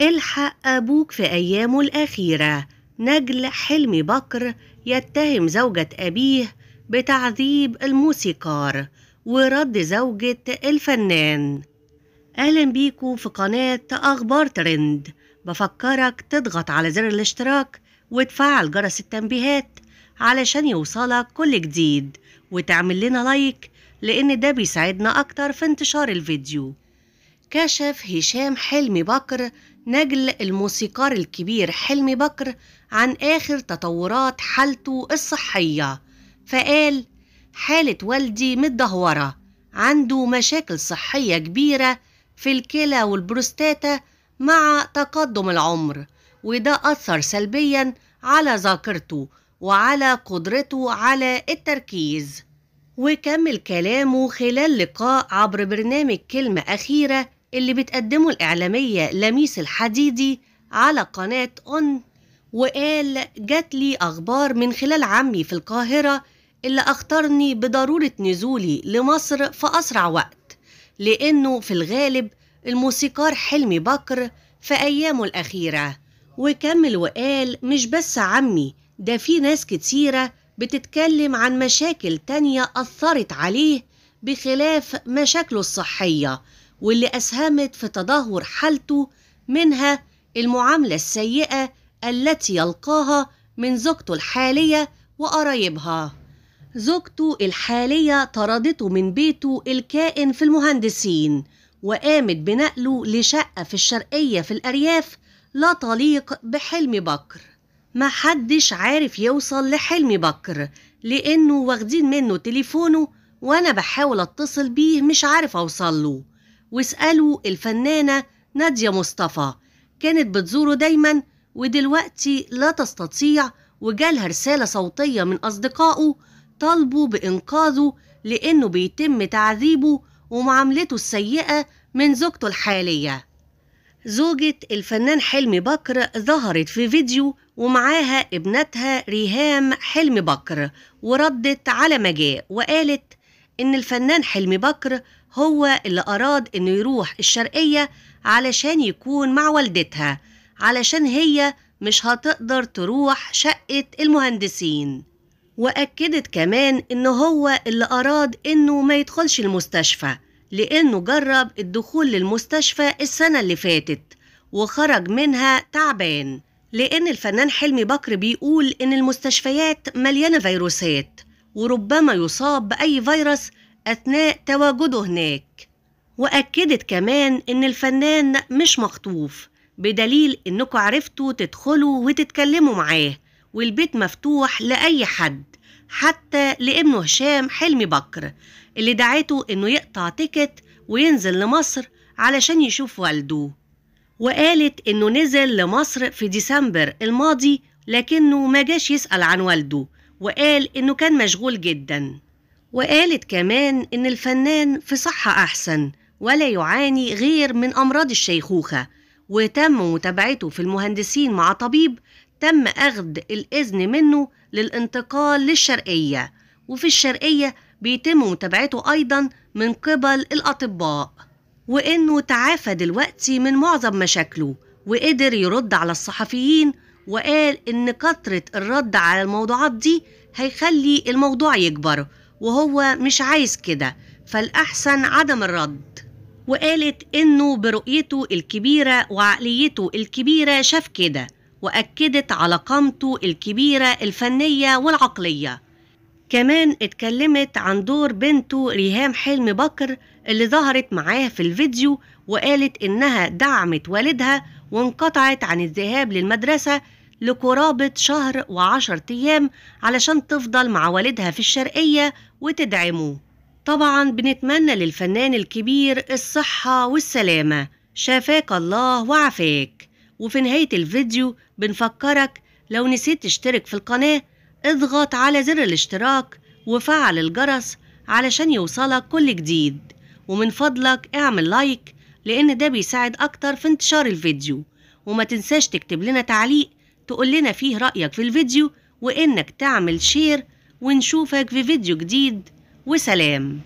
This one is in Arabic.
الحق أبوك في أيامه الأخيرة نجل حلمي بكر يتهم زوجة أبيه بتعذيب الموسيقار ورد زوجة الفنان أهلا بيكو في قناة أخبار ترند بفكرك تضغط على زر الاشتراك وتفعل جرس التنبيهات علشان يوصلك كل جديد وتعمل لنا لايك لأن ده بيساعدنا أكتر في انتشار الفيديو كشف هشام حلمي بكر نجل الموسيقار الكبير حلمي بكر عن آخر تطورات حالته الصحية فقال حالة والدي متدهورة عنده مشاكل صحية كبيرة في الكلى والبروستاتا مع تقدم العمر وده أثر سلبيا على ذاكرته وعلى قدرته على التركيز وكمل كلامه خلال لقاء عبر برنامج كلمة أخيرة اللي بتقدمه الإعلامية لميس الحديدي على قناة أون وقال جات لي أخبار من خلال عمي في القاهرة اللي أخطرني بضرورة نزولي لمصر في أسرع وقت لأنه في الغالب الموسيقار حلمي بكر في أيامه الأخيرة وكمل وقال مش بس عمي ده في ناس كتيرة بتتكلم عن مشاكل تانية أثرت عليه بخلاف مشاكله الصحية واللي أسهمت في تدهور حالته منها المعاملة السيئة التي يلقاها من زوجته الحالية وقرايبها زوجته الحالية طردته من بيته الكائن في المهندسين وقامت بنقله لشقة في الشرقية في الأرياف لا تليق بحلم بكر محدش عارف يوصل لحلم بكر لأنه واخدين منه تليفونه وأنا بحاول أتصل بيه مش عارف أوصله واسألوا الفنانة نادية مصطفى كانت بتزوره دايما ودلوقتي لا تستطيع وجالها رسالة صوتية من أصدقائه طالبوا بإنقاذه لأنه بيتم تعذيبه ومعاملته السيئة من زوجته الحالية زوجة الفنان حلمي بكر ظهرت في فيديو ومعاها ابنتها ريهام حلمي بكر وردت على مجاء وقالت إن الفنان حلمي بكر هو اللي أراد إنه يروح الشرقية علشان يكون مع والدتها علشان هي مش هتقدر تروح شقة المهندسين وأكدت كمان إن هو اللي أراد إنه ما يدخلش المستشفى لأنه جرب الدخول للمستشفى السنة اللي فاتت وخرج منها تعبان لأن الفنان حلمي بكر بيقول إن المستشفيات مليانة فيروسات وربما يصاب بأي فيروس أثناء تواجده هناك وأكدت كمان إن الفنان مش مخطوف بدليل إنكم عرفتوا تدخلوا وتتكلموا معاه والبيت مفتوح لأي حد حتى لابنه هشام حلمي بكر اللي دعته إنه يقطع تيكت وينزل لمصر علشان يشوف والده وقالت إنه نزل لمصر في ديسمبر الماضي لكنه ما جاش يسأل عن والده وقال إنه كان مشغول جداً وقالت كمان إن الفنان في صحة أحسن ولا يعاني غير من أمراض الشيخوخة وتم متابعته في المهندسين مع طبيب تم أخذ الإذن منه للانتقال للشرقية وفي الشرقية بيتم متابعته أيضا من قبل الأطباء وإنه تعافى دلوقتي من معظم مشاكله وقدر يرد على الصحفيين وقال إن كثرة الرد على الموضوعات دي هيخلي الموضوع يكبر وهو مش عايز كده فالأحسن عدم الرد وقالت إنه برؤيته الكبيرة وعقليته الكبيرة شاف كده وأكدت على قامته الكبيرة الفنية والعقلية كمان اتكلمت عن دور بنته ريهام حلمي بكر اللي ظهرت معاه في الفيديو وقالت إنها دعمت والدها وانقطعت عن الذهاب للمدرسة لقرابة شهر وعشر أيام علشان تفضل مع والدها في الشرقية وتدعمه طبعا بنتمنى للفنان الكبير الصحة والسلامة شافاك الله وعافاك وفي نهاية الفيديو بنفكرك لو نسيت تشترك في القناة اضغط على زر الاشتراك وفعل الجرس علشان يوصلك كل جديد ومن فضلك اعمل لايك لان ده بيساعد اكتر في انتشار الفيديو وما تنساش تكتب لنا تعليق تقول لنا فيه رأيك في الفيديو وإنك تعمل شير ونشوفك في فيديو جديد وسلام